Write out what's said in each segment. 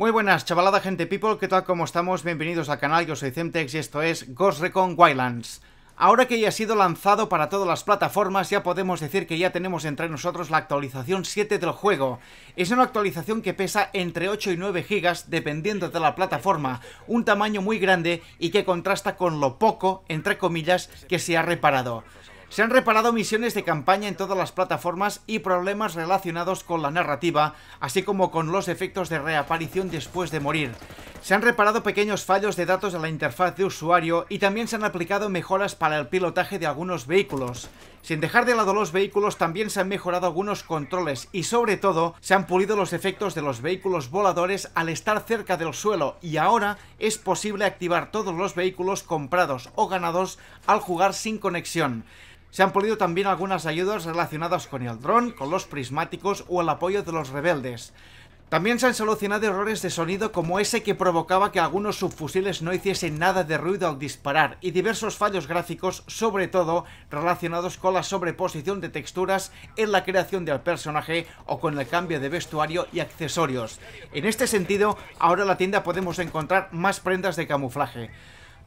Muy buenas, chavalada, gente people, ¿qué tal? ¿Cómo estamos? Bienvenidos al canal, yo soy Zemtex y esto es Ghost Recon Wildlands. Ahora que ya ha sido lanzado para todas las plataformas, ya podemos decir que ya tenemos entre nosotros la actualización 7 del juego. Es una actualización que pesa entre 8 y 9 gigas dependiendo de la plataforma, un tamaño muy grande y que contrasta con lo poco, entre comillas, que se ha reparado. Se han reparado misiones de campaña en todas las plataformas y problemas relacionados con la narrativa, así como con los efectos de reaparición después de morir. Se han reparado pequeños fallos de datos en la interfaz de usuario y también se han aplicado mejoras para el pilotaje de algunos vehículos. Sin dejar de lado los vehículos, también se han mejorado algunos controles y sobre todo se han pulido los efectos de los vehículos voladores al estar cerca del suelo y ahora es posible activar todos los vehículos comprados o ganados al jugar sin conexión. Se han podido también algunas ayudas relacionadas con el dron, con los prismáticos o el apoyo de los rebeldes. También se han solucionado errores de sonido como ese que provocaba que algunos subfusiles no hiciesen nada de ruido al disparar y diversos fallos gráficos, sobre todo relacionados con la sobreposición de texturas en la creación del personaje o con el cambio de vestuario y accesorios. En este sentido, ahora en la tienda podemos encontrar más prendas de camuflaje.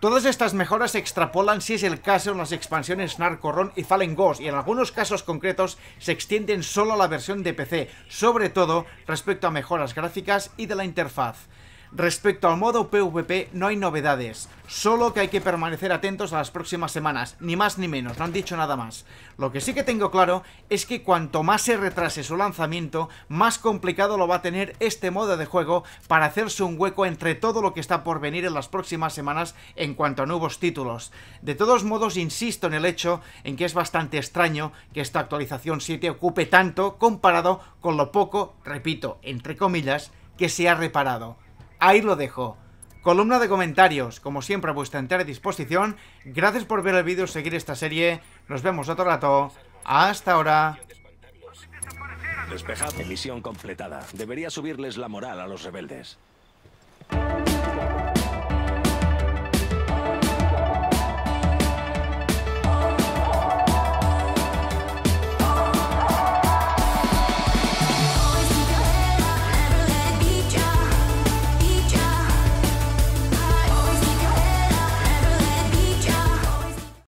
Todas estas mejoras se extrapolan si es el caso en las expansiones Narcoron y Fallen Ghost y en algunos casos concretos se extienden solo a la versión de PC, sobre todo respecto a mejoras gráficas y de la interfaz. Respecto al modo PvP no hay novedades, solo que hay que permanecer atentos a las próximas semanas, ni más ni menos, no han dicho nada más. Lo que sí que tengo claro es que cuanto más se retrase su lanzamiento, más complicado lo va a tener este modo de juego para hacerse un hueco entre todo lo que está por venir en las próximas semanas en cuanto a nuevos títulos. De todos modos, insisto en el hecho en que es bastante extraño que esta actualización 7 ocupe tanto comparado con lo poco, repito, entre comillas, que se ha reparado ahí lo dejo. Columna de comentarios, como siempre a vuestra entera disposición. Gracias por ver el vídeo, seguir esta serie. Nos vemos otro rato. Hasta ahora. Despejado. Misión completada. Debería subirles la moral a los rebeldes.